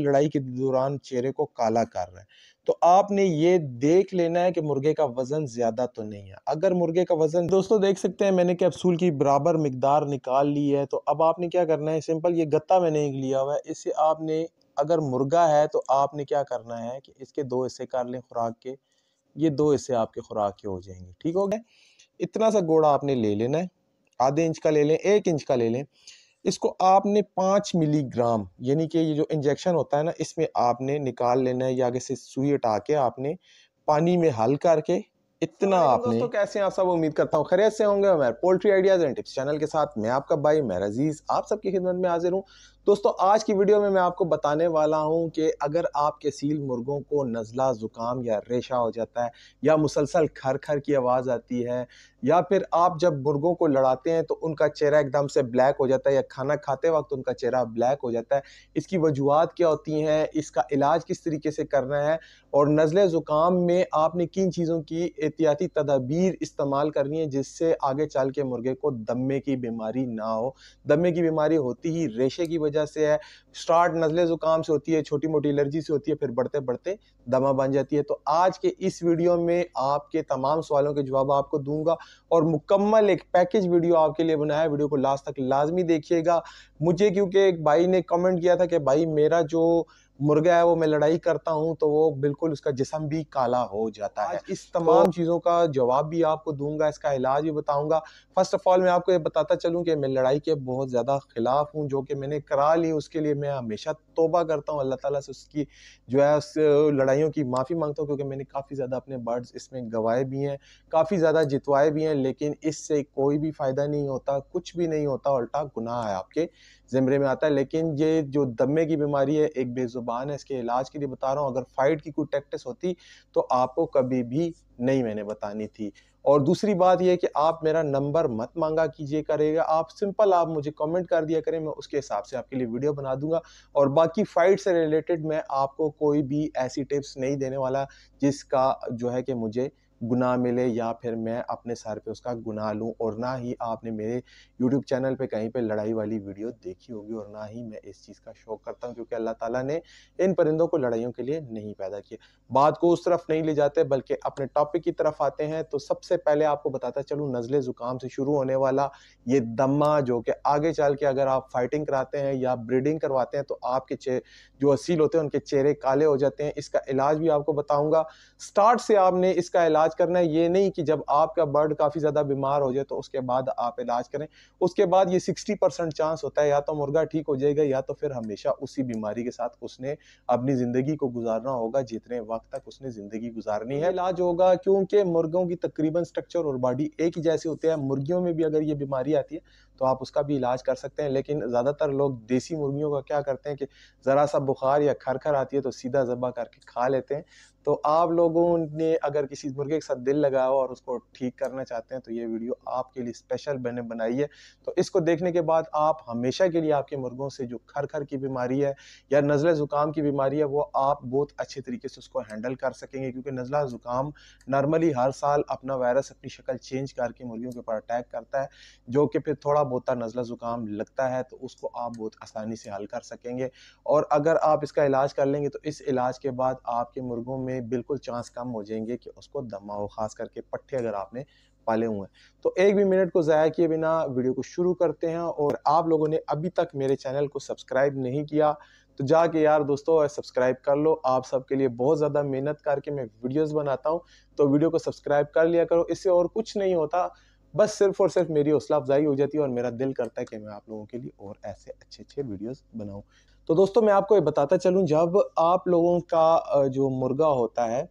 लड़ाई के दौरान चेहरे को काला कर रहा है तो आपने ये देख लेना है कि मुर्गे का वज़न ज़्यादा तो नहीं है अगर मुर्गे का वज़न दोस्तों देख सकते हैं मैंने कैप्सूल की बराबर मकदार निकाल ली है तो अब आपने क्या करना है सिंपल ये गत्ता मैंने लिया हुआ है इससे आपने अगर मुर्गा है तो आपने क्या करना है कि इसके दो हिस्से कर लें खुराक के ये दो हिस्से आपके खुराक के हो जाएंगे ठीक हो गए इतना सा गोड़ा आपने ले लेना है आधे इंच का ले लें एक इंच का ले लें इसको आपने पाँच मिलीग्राम यानी कि ये जो इंजेक्शन होता है ना इसमें आपने निकाल लेना है या किसी सुई हटा के आपने पानी में हल करके इतना तो आपने दोस्तों कैसे हैं आप सब उम्मीद करता हूँ खरे से होंगे poultry ideas and tips channel के साथ मैं आपका भाई मैं रजीज आप सबकी खिदमत में हाजिर हूँ दोस्तों आज की वीडियो में मैं आपको बताने वाला हूं कि अगर आपके सील मुर्गों को नज़ला ज़ुकाम या रेशा हो जाता है या मुसलसल खर खर की आवाज़ आती है या फिर आप जब मुर्गों को लड़ाते हैं तो उनका चेहरा एकदम से ब्लैक हो जाता है या खाना खाते वक्त उनका चेहरा ब्लैक हो जाता है इसकी वजूहत क्या होती हैं इसका इलाज किस तरीके से करना है और नज़ल ज़ुकाम में आपने किन चीज़ों की एहतियाती तदाबीर इस्तेमाल करनी है जिससे आगे चल के मुर्गे को दमे की बीमारी ना हो दमे की बीमारी होती ही रेशे की वजह वजह से है स्टार्ट नज़ले ज़ुकाम से होती है छोटी मोटी एलर्जी से होती है फिर बढ़ते बढ़ते दमा बन जाती है तो आज के इस वीडियो में आपके तमाम सवालों के जवाब आपको दूंगा और मुकम्मल एक पैकेज वीडियो आपके लिए बनाया वीडियो को लास्ट तक लाजमी देखिएगा मुझे क्योंकि एक भाई ने कमेंट किया था कि भाई मेरा जो मुर्गा है वो मैं लड़ाई करता हूँ तो वो बिल्कुल उसका जिसम भी काला हो जाता है इस तो तमाम तो, चीज़ों का जवाब भी आपको दूंगा इसका इलाज भी बताऊंगा फर्स्ट ऑफ ऑल मैं आपको ये बताता चलूँ कि मैं लड़ाई के बहुत ज़्यादा खिलाफ हूँ जो कि मैंने करा ली उसके लिए मैं हमेशा तोबा करता हूँ अल्लाह ताला से उसकी जो है उस लड़ाइयों की माफ़ी मांगता हूँ क्योंकि मैंने काफ़ी ज़्यादा अपने बर्ड्स इसमें गंवाए भी हैं काफ़ी ज़्यादा जितवाए भी हैं लेकिन इससे कोई भी फ़ायदा नहीं होता कुछ भी नहीं होता उल्टा गुनाह है आपके जिमरे में आता है लेकिन ये जो दमे की बीमारी है एक बेज़ुबान है इसके इलाज के लिए बता रहा हूँ अगर फाइट की कोई टैक्टिस होती तो आपको कभी भी नहीं मैंने बतानी थी और दूसरी बात यह कि आप मेरा नंबर मत मांगा कीजिए करेगा आप सिंपल आप मुझे कमेंट कर दिया करें मैं उसके हिसाब से आपके लिए वीडियो बना दूंगा और बाकी फाइट से रिलेटेड मैं आपको कोई भी ऐसी टिप्स नहीं देने वाला जिसका जो है कि मुझे गुनाह मिले या फिर मैं अपने सर पे उसका गुनाह लूँ और ना ही आपने मेरे यूट्यूब चैनल पे कहीं पे लड़ाई वाली वीडियो देखी होगी और ना ही मैं इस चीज़ का शौक करता हूँ क्योंकि अल्लाह ताला ने इन परिंदों को लड़ाइयों के लिए नहीं पैदा किया बात को उस तरफ नहीं ले जाते बल्कि अपने टॉपिक की तरफ आते हैं तो सबसे पहले आपको बताता चलूँ नज़ले ज़ुकाम से शुरू होने वाला ये दमा जो कि आगे चल के अगर आप फाइटिंग कराते हैं या ब्रीडिंग करवाते हैं तो आपके जो असील होते हैं उनके चेहरे काले हो जाते हैं इसका इलाज भी आपको बताऊंगा स्टार्ट से आपने इसका इलाज इलाज करना है ये नहीं कि जब आपका बर्ड काफ़ी ज़्यादा बीमार हो जाए तो उसके बाद आप इलाज करें उसके बाद ये सिक्सटी परसेंट चांस होता है या तो मुर्गा ठीक हो जाएगा या तो फिर हमेशा उसी बीमारी के साथ उसने अपनी ज़िंदगी को गुजारना होगा जितने वक्त तक उसने ज़िंदगी गुजारनी है इलाज होगा क्योंकि मुर्गों की तकरीबन स्ट्रक्चर और बॉडी एक ही जैसे होते हैं मुर्गियों में भी अगर ये बीमारी आती है तो आप उसका भी इलाज कर सकते हैं लेकिन ज़्यादातर लोग देसी मुर्गियों का क्या करते हैं कि ज़रा सा बुखार या खर खर आती है तो सीधा ज़बा करके खा लेते हैं तो आप लोगों ने अगर किसी मुर्गे के साथ दिल लगाया और उसको ठीक करना चाहते हैं तो ये वीडियो आपके लिए स्पेशल मैंने बनाई है तो इसको देखने के बाद आप हमेशा के लिए आपके मुर्गों से जो खर खर की बीमारी है या नज़ला ज़ुकाम की बीमारी है वो आप बहुत अच्छे तरीके से उसको हैंडल कर सकेंगे क्योंकि नज़ला ज़ुकाम नॉर्मली हर साल अपना वायरस अपनी शक्ल चेंज करके मुर्गियों के ऊपर अटैक करता है जो कि फिर थोड़ा होता नज़ला ज़ुकाम लगता है तो उसको आप बहुत आसानी से हल कर सकेंगे और अगर आप इसका इलाज कर लेंगे तो इस इलाज के बाद आपके मुर्गों में बिल्कुल चांस कम हो जाएंगे कि उसको दमा हो ख़ास करके पट्टे अगर आपने पाले हुए हैं तो एक भी मिनट को ज़ाया किए बिना वीडियो को शुरू करते हैं और आप लोगों ने अभी तक मेरे चैनल को सब्सक्राइब नहीं किया तो जाके यार दोस्तों सब्सक्राइब कर लो आप सबके लिए बहुत ज़्यादा मेहनत करके मैं वीडियोस बनाता हूँ तो वीडियो को सब्सक्राइब कर लिया करो इससे और कुछ नहीं होता बस सिर्फ और सिर्फ मेरी हौसला अफजाई हो जाती है और मेरा दिल करता है कि मैं आप लोगों के लिए और ऐसे अच्छे अच्छे वीडियोज़ बनाऊं तो दोस्तों मैं आपको ये बताता चलूँ जब आप लोगों का जो मुर्गा होता है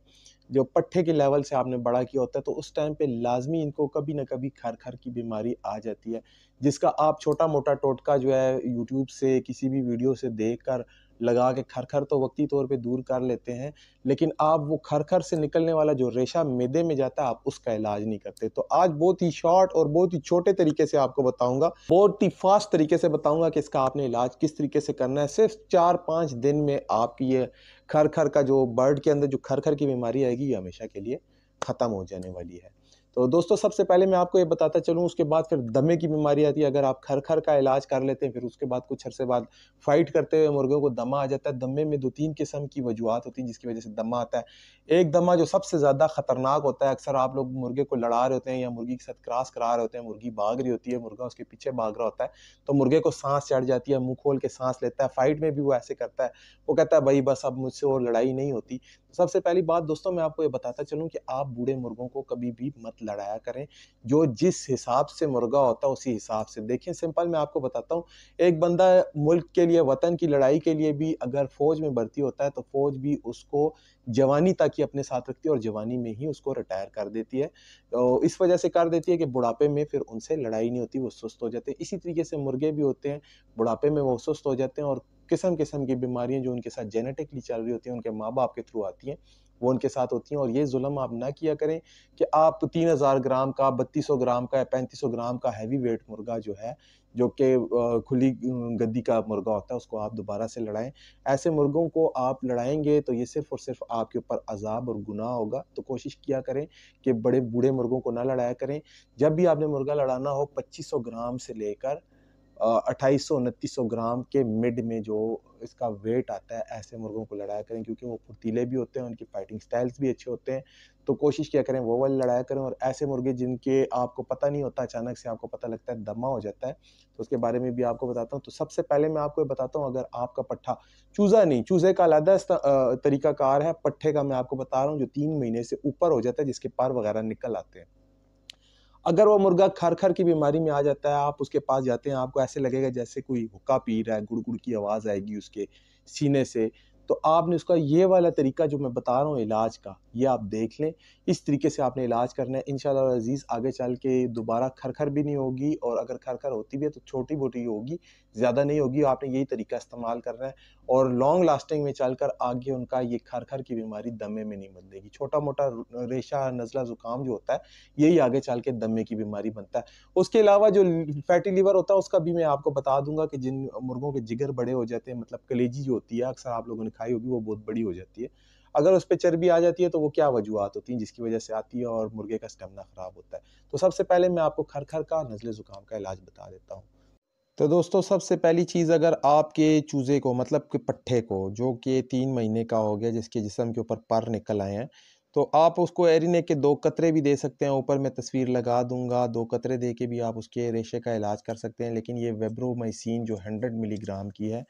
जो पट्ठे के लेवल से आपने बड़ा किया होता है तो उस टाइम पे लाजमी इनको कभी ना कभी खर खर की बीमारी आ जाती है जिसका आप छोटा मोटा टोटका जो है यूट्यूब से किसी भी वीडियो से देख कर लगा के खर खर तो वक्ती तौर पे दूर कर लेते हैं लेकिन आप वो खर खर से निकलने वाला जो रेशा मैदे में जाता है आप उसका इलाज नहीं करते तो आज बहुत ही शॉर्ट और बहुत ही छोटे तरीके से आपको बताऊंगा बहुत ही फास्ट तरीके से बताऊंगा कि इसका आपने इलाज किस तरीके से करना है सिर्फ चार पाँच दिन में आपकी ये खर खर का जो बर्ड के अंदर जो खर खर की बीमारी आएगी ये हमेशा के लिए ख़त्म हो जाने वाली है तो दोस्तों सबसे पहले मैं आपको ये बताता चलूँ उसके बाद फिर दमे की बीमारी आती है अगर आप खर खर का इलाज कर लेते हैं फिर उसके बाद कुछ अरसे बाद फाइट करते हुए मुर्गियों को दमा आ जाता है दमे में दो तीन किस्म की वजूहत होती है जिसकी वजह से दमा आता है एक दमा जो सबसे ज़्यादा ख़तरनाक होता है अक्सर आप लोग मुर्गे को लड़ा रहे होते हैं या मुर्गी के साथ क्रॉस करा रहे होते हैं मुर्गी भाग रही होती है मुर्गा उसके पीछे भाग रहा होता है तो मुर्गे को सांस चढ़ जाती है मुँह खोल के सांस लेता है फाइट में भी वो ऐसे करता है वो कहता है भाई बस अब मुझसे और लड़ाई नहीं होती तो सबसे पहली बात दोस्तों मैं आपको ये बताता चलूँ कि आप बूढ़े मुर्गों को कभी भी मत लड़ाया करें जो जिस हिसाब से मुर्गा होता है उसी हिसाब से देखिए सिंपल मैं आपको बताता हूँ एक बंदा मुल्क के लिए वतन की लड़ाई के लिए भी अगर फ़ौज में भर्ती होता है तो फ़ौज भी उसको जवानी तक ही अपने साथ रखती है और जवानी में ही उसको रिटायर कर देती है तो इस वजह से कर देती है कि बुढ़ापे में फिर उनसे लड़ाई नहीं होती वो सुस्त हो जाते हैं इसी तरीके से मुर्गे भी होते हैं बुढ़ापे में वो सुस्त हो जाते हैं और किस्म किस्म की बीमारियाँ जो उनके साथ जेनेटिकली चल रही होती हैं उनके माँ बाप के थ्रू आती हैं वो उनके साथ होती हैं और ये जुल्म आप ना किया करें कि आप तीन हज़ार ग्राम का बत्तीस सौ ग्राम का पैंतीस सौ ग्राम का हैवी वेट मुर्गा जो है जो कि खुली गद्दी का मुर्गा होता है उसको आप दोबारा से लड़ाएं ऐसे मुर्गों को आप लड़ाएंगे तो ये सिर्फ और सिर्फ आपके ऊपर अजाब और गुनाह होगा तो कोशिश किया करें कि बड़े बूढ़े मुर्गों को ना लड़ाया करें जब भी आपने मुर्गा लड़ाना हो सौ ग्राम से लेकर अट्ठाईस सौ उनतीस सौ ग्राम के मिड में जो इसका वेट आता है ऐसे मुर्गों को लड़ाया करें क्योंकि वो फुर्तीले भी होते हैं उनकी फाइटिंग स्टाइल्स भी अच्छे होते हैं तो कोशिश क्या करें वो वाले लड़ाया करें और ऐसे मुर्गे जिनके आपको पता नहीं होता अचानक से आपको पता लगता है दमा हो जाता है तो उसके बारे में भी आपको बताता हूँ तो सबसे पहले मैं आपको बताता हूँ अगर आपका पट्ठा चूज़ा नहीं चूज़े का अलहदा तरीकाकार है पट्ठे का मैं आपको बता रहा हूँ जो तीन महीने से ऊपर हो जाता है जिसके पार वगैरह निकल आते हैं अगर वो मुर्गा खर खर की बीमारी में आ जाता है आप उसके पास जाते हैं आपको ऐसे लगेगा जैसे कोई हुक्का पी रहा है गुड़ गुड़ की आवाज़ आएगी उसके सीने से तो आपने उसका ये वाला तरीका जो मैं बता रहा हूँ इलाज का ये आप देख लें इस तरीके से आपने इलाज करना है इन अज़ीज़ आगे चल के दोबारा खरखर भी नहीं होगी और अगर खरखर होती भी है तो छोटी मोटी होगी ज़्यादा नहीं होगी आपने यही तरीका इस्तेमाल करना है और लॉन्ग लास्टिंग में चल कर आगे उनका ये खरखर की बीमारी दमे में नहीं बदलेगी छोटा मोटा रेशा नज़ला ज़ुकाम जो होता है यही आगे चल के दमे की बीमारी बनता है उसके अलावा जो फैटी लीवर होता है उसका भी मैं आपको बता दूंगा कि जिन मुर्गों के जिगर बड़े हो जाते हैं मतलब कलेजी जो होती है अक्सर आप लोगों ने खाई होगी वो बहुत बड़ी हो जाती है अगर उस पर चर्बी आ जाती है तो वो क्या वजूहत होती हैं जिसकी वजह से आती है और मुर्गे का स्टमना ख़राब होता है तो सबसे पहले मैं आपको खर खर का नज़ले ज़ुकाम का इलाज बता देता हूँ तो दोस्तों सबसे पहली चीज़ अगर आपके चूज़े को मतलब कि पट्ठे को जो कि तीन महीने का हो गया जिसके जिसम के ऊपर पर निकल आए हैं तो आप उसको एरिने के दो कतरे भी दे सकते हैं ऊपर मैं तस्वीर लगा दूंगा दो कतरे दे के भी आप उसके रेशे का इलाज कर सकते हैं लेकिन ये वेब्रोमाइसिन जो हंड्रेड मिलीग्राम की है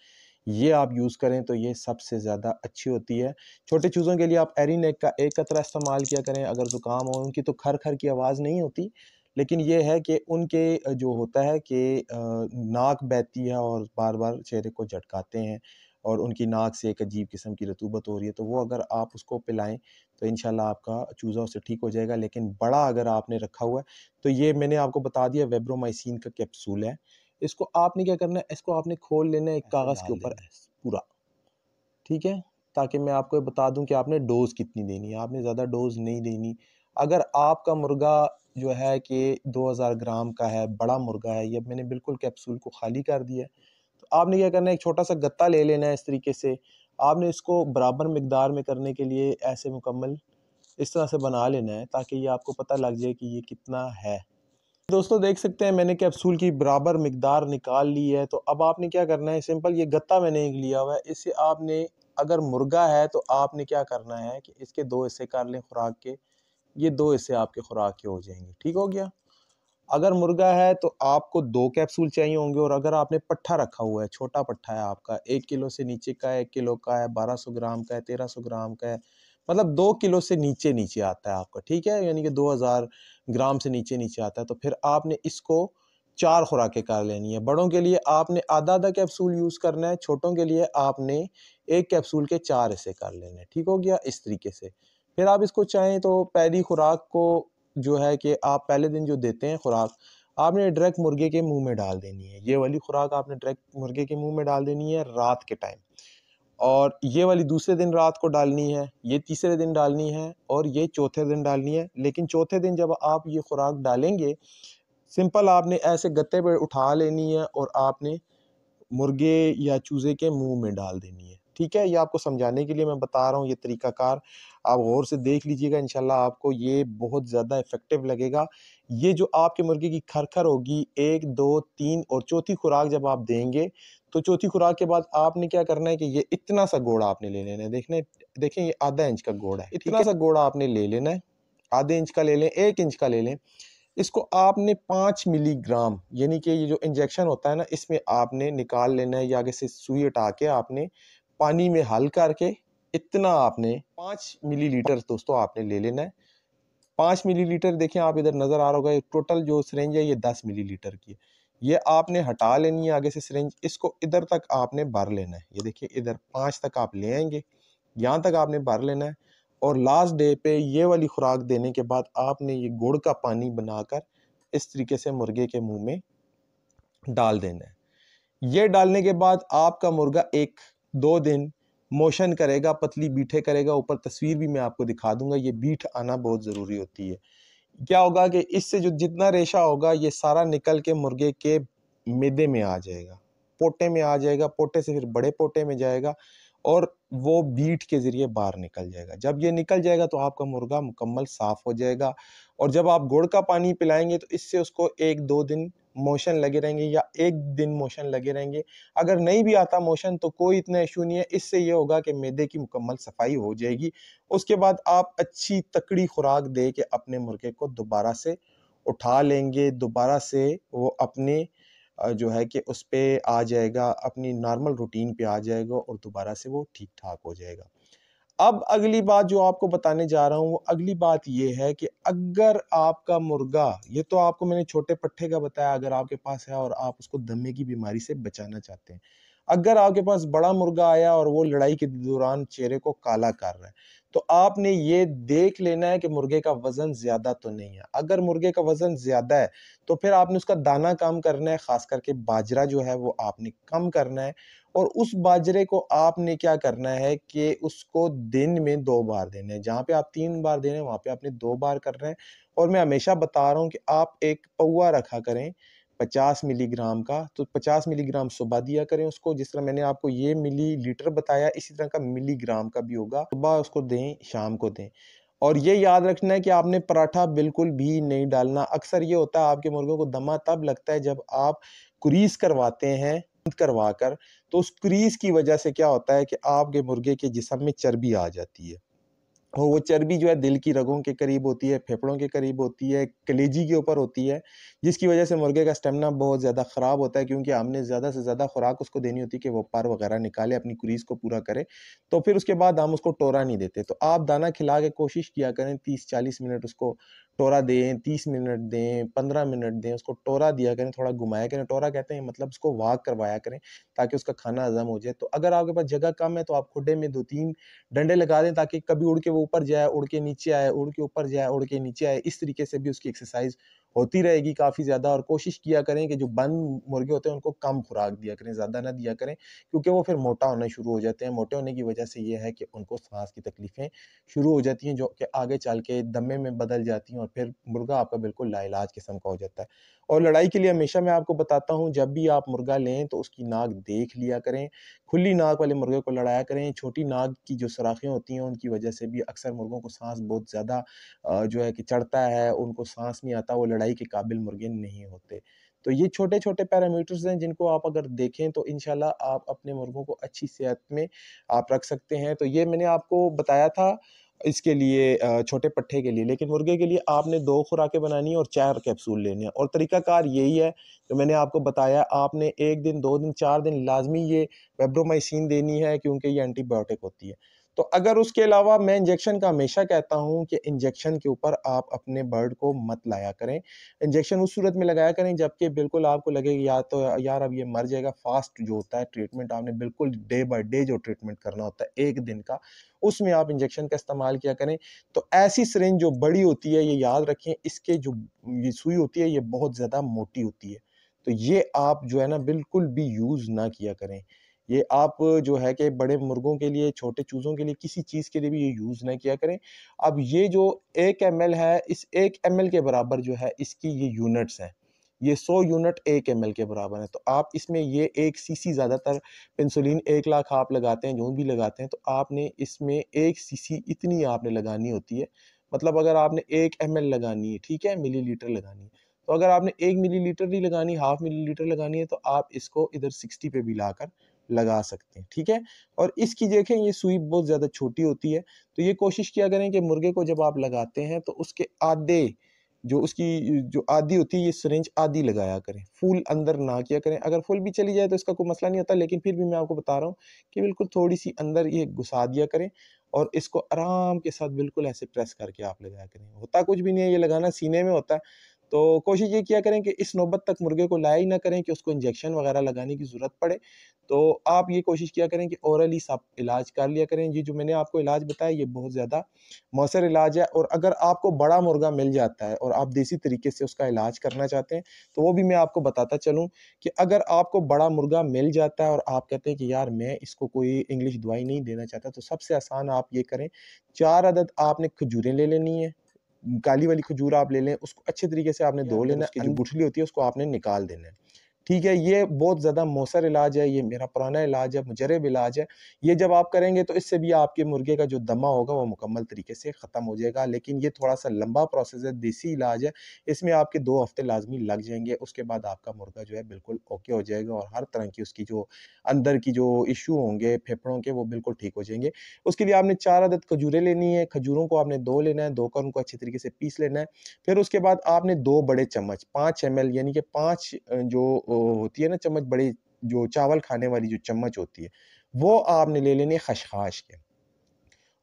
ये आप यूज़ करें तो ये सबसे ज़्यादा अच्छी होती है छोटे चूज़ों के लिए आप एरीनेक का एक कतरा इस्तेमाल किया करें अगर ज़ुकाम हो उनकी तो खर खर की आवाज़ नहीं होती लेकिन ये है कि उनके जो होता है कि नाक बहती है और बार बार चेहरे को झटकाते हैं और उनकी नाक से एक अजीब किस्म की रतूबत हो रही है तो वो अगर आप उसको पिलाएं तो इन आपका चूज़ा उससे ठीक हो जाएगा लेकिन बड़ा अगर आपने रखा हुआ है तो ये मैंने आपको बता दिया वेब्रोमाइसिन का कैप्सूल है इसको आपने क्या करना है इसको आपने खोल लेना है एक कागज़ के ऊपर पूरा ठीक है ताकि मैं आपको बता दूं कि आपने डोज़ कितनी देनी है आपने ज़्यादा डोज़ नहीं देनी अगर आपका मुर्गा जो है कि 2000 ग्राम का है बड़ा मुर्गा है ये मैंने बिल्कुल कैप्सूल को खाली कर दिया तो आपने क्या करना है एक छोटा सा गत्ता ले लेना है इस तरीके से आपने इसको बराबर मकदार में करने के लिए ऐसे मुकम्मल इस तरह से बना लेना है ताकि ये आपको पता लग जाए कि ये कितना है दोस्तों देख सकते हैं मैंने कैप्सूल की बराबर मकदार निकाल ली है तो अब आपने क्या करना है सिंपल ये गत्ता मैंने एक लिया हुआ है इससे आपने अगर मुर्गा है तो आपने क्या करना है कि इसके दो हिस्से कर लें खुराक के ये दो हिस्से आपके खुराक के हो जाएंगे ठीक हो गया अगर मुर्गा है तो आपको दो कैप्सूल चाहिए होंगे और अगर आपने पट्ठा रखा हुआ है छोटा पट्ठा है आपका एक किलो से नीचे का है एक किलो का है बारह सौ ग्राम का है तेरह सौ ग्राम का है मतलब दो किलो से नीचे नीचे आता है आपका ठीक है यानी कि दो हज़ार ग्राम से नीचे नीचे आता है तो फिर आपने इसको चार खुराकें कर लेनी है बड़ों के लिए आपने आधा आधा कैप्सूल यूज़ करना है छोटों के लिए आपने एक कैप्सूल के चार हिस्से कर लेने हैं ठीक हो गया इस तरीके से फिर आप इसको चाहें तो पहली खुराक को जो है कि आप पहले दिन जो देते हैं खुराक आपने डायरेक्ट मुर्गे के मुंह में डाल देनी है ये वाली खुराक आपने डायरेक्ट मुर्गे के मुंह में डाल देनी है रात के टाइम और ये वाली दूसरे दिन रात को डालनी है ये तीसरे दिन डालनी है और ये चौथे दिन डालनी है लेकिन चौथे दिन जब आप ये खुराक डालेंगे सिंपल आपने ऐसे गत्ते पर उठा लेनी है और आपने मुर्गे या चूज़े के मुंह में डाल देनी है ठीक है ये आपको समझाने के लिए मैं बता रहा हूँ ये तरीकाकार आप गौर से देख लीजिएगा इनशाला आपको ये बहुत ज़्यादा इफ़ेक्टिव लगेगा ये जो आपके मुर्गे की खरखर होगी एक दो तीन और चौथी खुराक जब आप देंगे तो चौथी खुराक के बाद आपने क्या करना है कि ये इतना सा गोड़ा आपने ले लेना है देखने देखें ये आधा इंच का गोड़ा है इतना सा गोड़ा आपने ले लेना है आधे इंच का ले लें एक इंच का ले लें इसको आपने पाँच मिलीग्राम यानी कि ये जो इंजेक्शन होता है ना इसमें आपने निकाल लेना है या आगे से सुई हटा के आपने पानी में हल करके इतना आपने पाँच मिलीलीटर दोस्तों आपने ले लेना है पाँच मिलीलीटर देखें आप इधर नज़र आ रहा होगा टोटल जो सरेंज है ये दस मिलीलीटर की है ये आपने हटा लेनी है आगे से सिरिंज इसको इधर तक आपने भर लेना है ये देखिए इधर पाँच तक आप ले आएंगे यहाँ तक आपने भर लेना है और लास्ट डे पे ये वाली खुराक देने के बाद आपने ये गुड़ का पानी बनाकर इस तरीके से मुर्गे के मुंह में डाल देना है ये डालने के बाद आपका मुर्गा एक दो दिन मोशन करेगा पतली बीठे करेगा ऊपर तस्वीर भी मैं आपको दिखा दूंगा ये बीठ आना बहुत ज़रूरी होती है क्या होगा कि इससे जो जितना रेशा होगा ये सारा निकल के मुर्गे के मैदे में आ जाएगा पोटे में आ जाएगा पोटे से फिर बड़े पोटे में जाएगा और वो बीट के ज़रिए बाहर निकल जाएगा जब ये निकल जाएगा तो आपका मुर्गा मुकम्मल साफ़ हो जाएगा और जब आप गुड़ का पानी पिलाएंगे तो इससे उसको एक दो दिन मोशन लगे रहेंगे या एक दिन मोशन लगे रहेंगे अगर नहीं भी आता मोशन तो कोई इतना इशू नहीं है इससे ये होगा कि मैदे की मुकम्मल सफाई हो जाएगी उसके बाद आप अच्छी तकड़ी खुराक दे के अपने मुर्गे को दोबारा से उठा लेंगे दोबारा से वो अपने जो है कि उस पर आ जाएगा अपनी नॉर्मल रूटीन पे आ जाएगा और दोबारा से वो ठीक ठाक हो जाएगा अब अगली बात जो आपको बताने जा रहा हूँ वो अगली बात ये है कि अगर आपका मुर्गा ये तो आपको मैंने छोटे पट्टे का बताया अगर आपके पास है और आप उसको दमे की बीमारी से बचाना चाहते हैं अगर आपके पास बड़ा मुर्गा आया और वो लड़ाई के दौरान चेहरे को काला कर रहा है तो आपने ये देख लेना है कि मुर्गे का वज़न ज़्यादा तो नहीं है अगर मुर्गे का वज़न ज़्यादा है तो फिर आपने उसका दाना कम करना है ख़ास करके बाजरा जो है वो आपने कम करना है और उस बाजरे को आपने क्या करना है कि उसको दिन में दो बार देना है जहाँ पे आप तीन बार दे रहे हैं वहाँ पे आपने दो बार करना है और मैं हमेशा बता रहा हूँ कि आप एक पौवा रखा करें पचास मिलीग्राम का तो पचास मिलीग्राम सुबह दिया करें उसको जिस तरह मैंने आपको ये मिली लीटर बताया इसी तरह का मिलीग्राम का भी होगा सुबह उसको दें शाम को दें और ये याद रखना है कि आपने पराठा बिल्कुल भी नहीं डालना अक्सर ये होता है आपके मुर्गों को दमा तब लगता है जब आप कुरीस करवाते हैं करवा कर तो उस क्रीज की वजह से क्या होता है कि आपके मुर्गे के जिसम में चर्बी आ जाती है और वो चर्बी जो है दिल की रगों के करीब होती है फेफड़ों के करीब होती है कलेजी के ऊपर होती है जिसकी वजह से मुर्गे का स्टेमिना बहुत ज़्यादा ख़राब होता है क्योंकि हमने ज़्यादा से ज़्यादा खुराक उसको देनी होती है कि वो पार वगैरह निकाले अपनी कुरीज को पूरा करे तो फिर उसके बाद हम उसको टोरा नहीं देते तो आप दाना खिला के कोशिश किया करें तीस चालीस मिनट उसको टोरा दें तीस मिनट दें पंद्रह मिनट दें उसको टोरा दिया करें थोड़ा घुमाया करें टोरा कहते हैं मतलब उसको वाक करवाया करें ताकि उसका खाना हजम हो जाए तो अगर आपके पास जगह कम है तो आप खुडे में दो तीन डंडे लगा दें ताकि कभी उड़ के वो ऊपर जाए उड़ के नीचे आए उड़ के ऊपर जाए उड़ के नीचे आए इस तरीके से भी उसकी एक्सरसाइज होती रहेगी काफ़ी ज़्यादा और कोशिश किया करें कि जो बंद मुर्गे होते हैं उनको कम खुराक दिया करें ज़्यादा ना दिया करें क्योंकि वो फिर मोटा होना शुरू हो जाते हैं मोटे होने की वजह से ये है कि उनको सांस की तकलीफ़ें शुरू हो जाती हैं जो कि आगे चल के दमे में बदल जाती हैं और फिर मुर्गा आपका बिल्कुल लाइलाज किस्म का हो जाता है और लड़ाई के लिए हमेशा मैं आपको बताता हूँ जब भी आप मुर्गा लें तो उसकी नाक देख लिया करें खुली नाक वाले मुर्गे को लड़ाया करें छोटी नाक की जो सराखें होती हैं उनकी वजह से भी अक्सर मुर्गों को सांस बहुत ज़्यादा जो है कि चढ़ता है उनको सांस नहीं आता वो लड़ाई के काबिल मुर्गे नहीं होते तो ये छोटे छोटे पैरामीटर्स हैं जिनको आप अगर देखें तो इन आप अपने मुर्गों को अच्छी सेहत में आप रख सकते हैं तो ये मैंने आपको बताया था इसके लिए छोटे पट्टे के लिए लेकिन मुर्गे के लिए आपने दो खुराकें बनानी है और चार कैप्सूल लेने हैं और तरीकाकार यही है जो मैंने आपको बताया आपने एक दिन दो दिन चार दिन लाजमी ये वेब्रोमाइसिन देनी है क्योंकि ये एंटीबायोटिक होती है तो अगर उसके अलावा मैं इंजेक्शन का हमेशा कहता हूँ कि इंजेक्शन के ऊपर आप अपने बर्ड को मत लाया करें इंजेक्शन उस सूरत में लगाया करें जबकि बिल्कुल आपको लगे या तो यार अब ये मर जाएगा फास्ट जो होता है ट्रीटमेंट आपने बिल्कुल डे बाई डे जो ट्रीटमेंट करना होता है एक दिन का उसमें आप इंजेक्शन का इस्तेमाल किया करें तो ऐसी सरेंज जो बड़ी होती है ये याद रखें इसके जो ये सुई होती है ये बहुत ज़्यादा मोटी होती है तो ये आप जो है ना बिल्कुल भी यूज़ ना किया करें ये आप जो है कि बड़े मुर्गों के लिए छोटे चूज़ों के लिए किसी चीज़ के लिए भी ये यूज़ ना किया करें अब ये जो एक एम है इस एक एम के बराबर जो है इसकी ये यूनिट्स हैं ये सौ यूनिट एक एम के बराबर है तो आप इसमें ये एक सीसी ज़्यादातर पेंसुलिन एक लाख आप लगाते हैं जो भी लगाते हैं तो आपने इसमें एक सीसी इतनी आपने लगानी होती है मतलब अगर आपने एक एम लगानी है ठीक है मिलीलीटर लगानी है तो अगर आपने एक मिलीलीटर नहीं लगानी हाफ मिलीलीटर लगानी है तो आप इसको इधर सिक्सटी पे भी लाकर लगा सकते हैं ठीक है और इसकी देखें ये सुई बहुत ज़्यादा छोटी होती है तो ये कोशिश किया करें कि मुर्गे को जब आप लगाते हैं तो उसके आधे जो उसकी जो आधी होती है ये सरेंज आधी लगाया करें फूल अंदर ना किया करें अगर फूल भी चली जाए तो इसका कोई मसला नहीं होता लेकिन फिर भी मैं आपको बता रहा हूँ कि बिल्कुल थोड़ी सी अंदर ये घुसा दिया करें और इसको आराम के साथ बिल्कुल ऐसे प्रेस करके आप लगाया करें होता कुछ भी नहीं है ये लगाना सीने में होता है तो कोशिश ये किया करें कि इस नौबत तक मुर्गे को लाया ही ना करें कि उसको इंजेक्शन वगैरह लगाने की ज़रूरत पड़े तो आप ये कोशिश किया करें कि औरली सब इलाज कर लिया करें ये जो मैंने आपको इलाज बताया ये बहुत ज़्यादा मौसर इलाज है और अगर आपको बड़ा मुर्गा मिल जाता है और आप देसी तरीके से उसका इलाज करना चाहते हैं तो वो भी मैं आपको बताता चलूँ कि अगर आपको बड़ा मुर्गा मिल जाता है और आप कहते हैं कि यार मैं इसको कोई इंग्लिश दवाई नहीं देना चाहता तो सबसे आसान आप ये करें चार अदद आपने खजूरें ले लेनी है काली वाली खजूर आप ले लें उसको अच्छे तरीके से आपने धो लेना है जो गुठली होती है उसको आपने निकाल देना है ठीक है ये बहुत ज़्यादा मौसर इलाज है ये मेरा पुराना इलाज है मुजरब इलाज है ये जब आप करेंगे तो इससे भी आपके मुर्गे का जो दमा होगा वो मुकम्मल तरीके से ख़त्म हो जाएगा लेकिन ये थोड़ा सा लंबा प्रोसेस है देसी इलाज है इसमें आपके दो हफ्ते लाजमी लग जाएंगे उसके बाद आपका मुर्गा जो है बिल्कुल ओके हो जाएगा और हर तरह की उसकी जो अंदर की जो इशू होंगे फेफड़ों के वो बिल्कुल ठीक हो जाएंगे उसके लिए आपने चार अदद खजूरें लेनी है खजूरों को आपने दो लेना है दो कर उनको अच्छे तरीके से पीस लेना है फिर उसके बाद आपने दो बड़े चम्मच पाँच एम यानी कि पाँच जो वो होती है ना चम्मच बड़ी जो चावल खाने वाली जो चम्मच होती है वो आपने ले लेनी है खशखाश के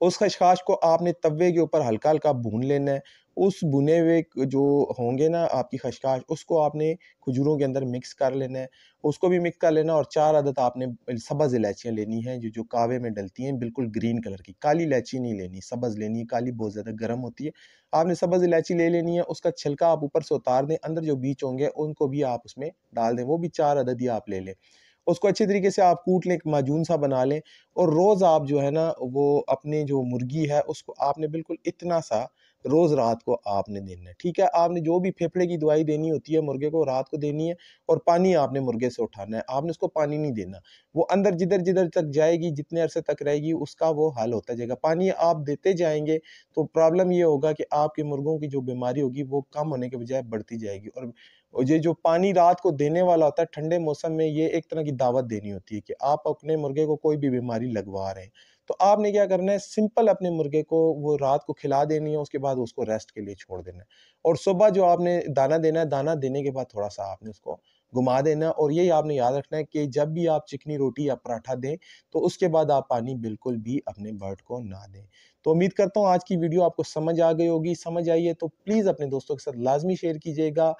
उस खशखाश को आपने तवे के ऊपर हल्का हल्का भून लेना है उस बुने हुए जो होंगे ना आपकी खशकाश उसको आपने खजूरों के अंदर मिक्स कर लेना है उसको भी मिक्स कर लेना और चार आदत आपने सब्ज़ इलायचियाँ लेनी हैं जो जो कावे में डलती हैं बिल्कुल ग्रीन कलर की काली इलायची नहीं लेनी सब्ज़ लेनी है काली बहुत ज़्यादा गर्म होती है आपने सब्ज़ इलायची ले लेनी है उसका छिलका आप ऊपर से उतार दें अंदर जो बीच होंगे उनको भी आप उसमें डाल दें वो भी चार आदत ही आप ले लें उसको अच्छे तरीके से आप कूट लें एक माजून सा बना लें और रोज़ आप जो है ना वो अपने जो मुर्गी है उसको आपने बिल्कुल इतना सा रोज़ रात को आपने देना है ठीक है आपने जो भी फेफड़े की दवाई देनी होती है मुर्गे को रात को देनी है और पानी आपने मुर्गे से उठाना है आपने उसको पानी नहीं देना वो अंदर जिधर जिधर तक जाएगी जितने अरसे तक रहेगी उसका वो हल होता जाएगा पानी आप देते जाएंगे तो प्रॉब्लम ये होगा कि आपके मुर्गों की जो बीमारी होगी वो कम होने के बजाय बढ़ती जाएगी और ये जो पानी रात को देने वाला होता है ठंडे मौसम में ये एक तरह की दावत देनी होती है कि आप अपने मुर्गे को कोई भी बीमारी लगवा रहे हैं तो आपने क्या करना है सिंपल अपने मुर्गे को वो रात को खिला देनी है उसके बाद उसको रेस्ट के लिए छोड़ देना है और सुबह जो आपने दाना देना है दाना देने के बाद थोड़ा सा आपने उसको घुमा देना और यही आपने याद रखना है कि जब भी आप चिकनी रोटी या पराठा दें तो उसके बाद आप पानी बिल्कुल भी अपने बर्ड को ना दें तो उम्मीद करता हूँ आज की वीडियो आपको समझ आ गई होगी समझ आई है तो प्लीज़ अपने दोस्तों के साथ लाजमी शेयर कीजिएगा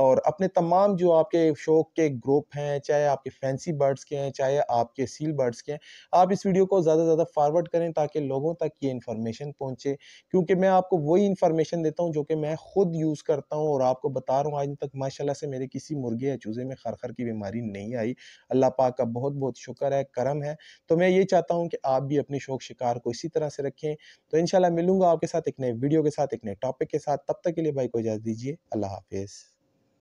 और अपने तमाम जो आपके शौक के ग्रुप हैं चाहे आपके फैंसी बर्ड्स के हैं चाहे आपके सील बर्ड्स के हैं आप इस वीडियो को ज़्यादा से ज़्यादा फारवर्ड करें ताकि लोगों तक ये इन्फॉर्मेशन पहुँचे क्योंकि मैं आपको वही इन्फॉर्मेशन देता हूँ जो कि मैं खुद यूज़ करता हूँ और आपको बता रहा हूँ आज तक माशाला से मेरे किसी मुर्गे या चूज़े में खरखर की बीमारी नहीं आई अल्लाह पाक का बहुत बहुत शुक्र है करम है तो मैं ये चाहता हूँ कि आप भी अपने शौक शिकार को इसी तरह से रखें तो इनशाला मिलूंगा आपके साथ एक नए वीडियो के साथ एक नए टॉपिक के साथ तब तक के लिए भाई को इजाज़त दीजिए अल्लाह हाफिज़